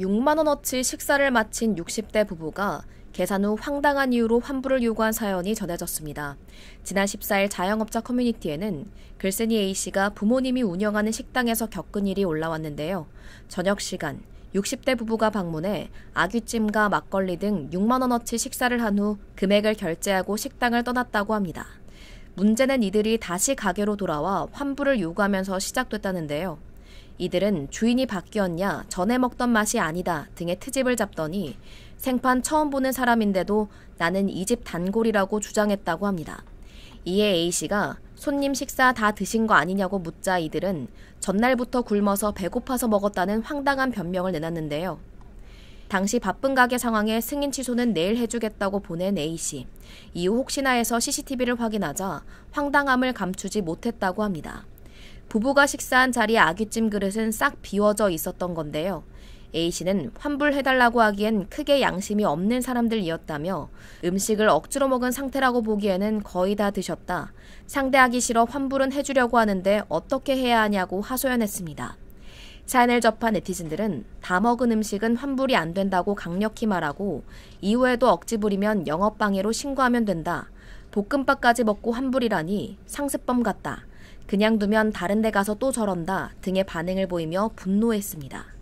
6만원어치 식사를 마친 60대 부부가 계산 후 황당한 이유로 환불을 요구한 사연이 전해졌습니다. 지난 14일 자영업자 커뮤니티에는 글쓴이 A씨가 부모님이 운영하는 식당에서 겪은 일이 올라왔는데요. 저녁 시간, 60대 부부가 방문해 아귀찜과 막걸리 등 6만원어치 식사를 한 후 금액을 결제하고 식당을 떠났다고 합니다. 문제는 이들이 다시 가게로 돌아와 환불을 요구하면서 시작됐다는데요. 이들은 주인이 바뀌었냐, 전에 먹던 맛이 아니다 등의 트집을 잡더니 생판 처음 보는 사람인데도 나는 이 집 단골이라고 주장했다고 합니다. 이에 A씨가 손님 식사 다 드신 거 아니냐고 묻자 이들은 전날부터 굶어서 배고파서 먹었다는 황당한 변명을 내놨는데요. 당시 바쁜 가게 상황에 승인 취소는 내일 해주겠다고 보낸 A씨. 이후 혹시나 해서 CCTV를 확인하자 황당함을 감추지 못했다고 합니다. 부부가 식사한 자리에 아귀찜 그릇은 싹 비워져 있었던 건데요. A씨는 환불해달라고 하기엔 크게 양심이 없는 사람들이었다며 음식을 억지로 먹은 상태라고 보기에는 거의 다 드셨다. 상대하기 싫어 환불은 해주려고 하는데 어떻게 해야 하냐고 하소연했습니다. 사연을 접한 네티즌들은 다 먹은 음식은 환불이 안 된다고 강력히 말하고 이후에도 억지 부리면 영업방해로 신고하면 된다. 볶음밥까지 먹고 환불이라니 상습범 같다. 그냥 두면 다른 데 가서 또 저런다 등의 반응을 보이며 분노했습니다.